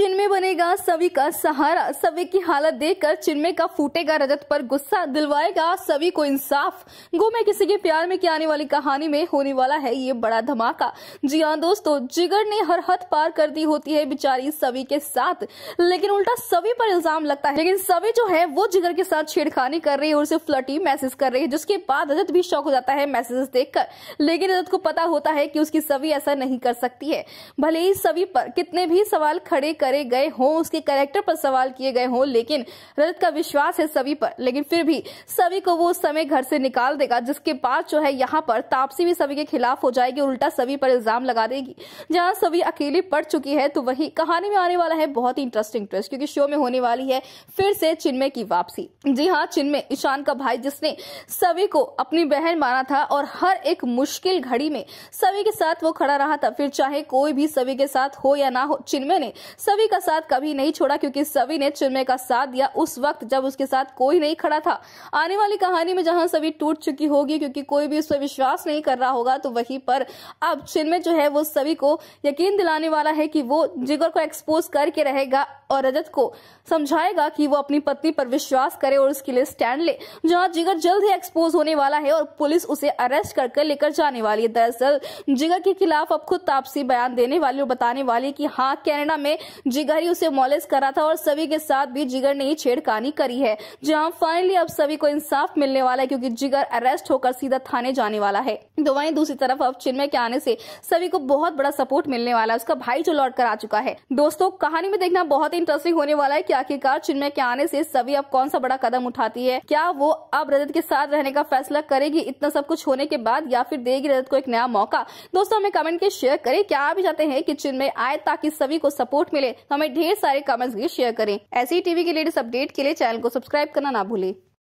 चिन्मय बनेगा सभी का सहारा सभी की हालत देखकर चिन्मय का फूटेगा रजत पर गुस्सा दिलवाएगा सभी को इंसाफ गो में किसी के प्यार में की आने वाली कहानी में होने वाला है ये बड़ा धमाका जी हाँ दोस्तों जिगर ने हर हद पार कर दी होती है बिचारी सभी के साथ लेकिन उल्टा सभी पर इल्जाम लगता है लेकिन सभी जो है वो जिगर के साथ छेड़खानी कर रही है और उसे फ्लटी मैसेज कर रही है जिसके बाद रजत भी शौक हो जाता है मैसेजेस देखकर लेकिन रजत को पता होता है की उसकी सभी ऐसा नहीं कर सकती है भले ही सभी पर कितने भी सवाल खड़े कर करे गए हों उसके करेक्टर पर सवाल किए गए हों लेकिन रजत का विश्वास है सभी पर लेकिन फिर भी सभी को वो उस समय घर से निकाल देगा जिसके बाद जो है यहाँ पर तापसी भी सभी के खिलाफ हो जाएगी उल्टा सभी पर इल्जाम लगा देगी जहाँ सभी अकेले पड़ चुकी है तो वही कहानी में आने वाला है बहुत ही इंटरेस्टिंग ट्विस्ट क्योंकि शो में होने वाली है फिर से चिन्मय की वापसी जी हाँ चिन्मय ईशान का भाई जिसने सभी को अपनी बहन माना था और हर एक मुश्किल घड़ी में सभी के साथ वो खड़ा रहा था फिर चाहे कोई भी सभी के साथ हो या ना हो चिन्मय ने सभी सभी का साथ कभी नहीं छोड़ा क्योंकि सभी ने चिन्मय का साथ दिया उस वक्त जब उसके साथ कोई नहीं खड़ा था आने वाली कहानी में जहां सभी टूट चुकी होगी क्योंकि कोई भी उस पर विश्वास नहीं कर रहा होगा तो वहीं पर अब चिन्मय जो है वो सभी को यकीन दिलाने वाला है कि वो जिगर को एक्सपोज करके रहेगा और रजत को समझाएगा कि वो अपनी पत्नी पर विश्वास करे और उसके लिए स्टैंड ले जहां जिगर जल्द ही एक्सपोज होने वाला है और पुलिस उसे अरेस्ट कर लेकर जाने वाली है दरअसल जिगर के खिलाफ अब खुद तापसी बयान देने वाली और बताने वाली कि हाँ कैनेडा में जिगर ही उसे मोलेस करा था और सभी के साथ भी जिगर ने ही छेड़खानी करी है जहां फाइनली अब सभी को इंसाफ मिलने वाला है क्योंकि जिगर अरेस्ट होकर सीधा थाने जाने वाला है तो वहीं दूसरी तरफ अब चिन्मय के आने से सभी को बहुत बड़ा सपोर्ट मिलने वाला है उसका भाई जो लौट कर आ चुका है दोस्तों कहानी में देखना बहुत इंटरेस्टिंग होने वाला है की आखिरकार चिन्मय के आने से सभी अब कौन सा बड़ा कदम उठाती है क्या वो अब रजत के साथ रहने का फैसला करेगी इतना सब कुछ होने के बाद या फिर देगी रजत को एक नया मौका दोस्तों हमें कमेंट के शेयर करें क्या आप चाहते हैं कि चिन्मय आए ताकि सभी को सपोर्ट मिले हमें ढेर सारे कमेंट्स भी शेयर करें ऐसी टीवी के लेटेस्ट अपडेट के लिए चैनल को सब्सक्राइब करना ना भूले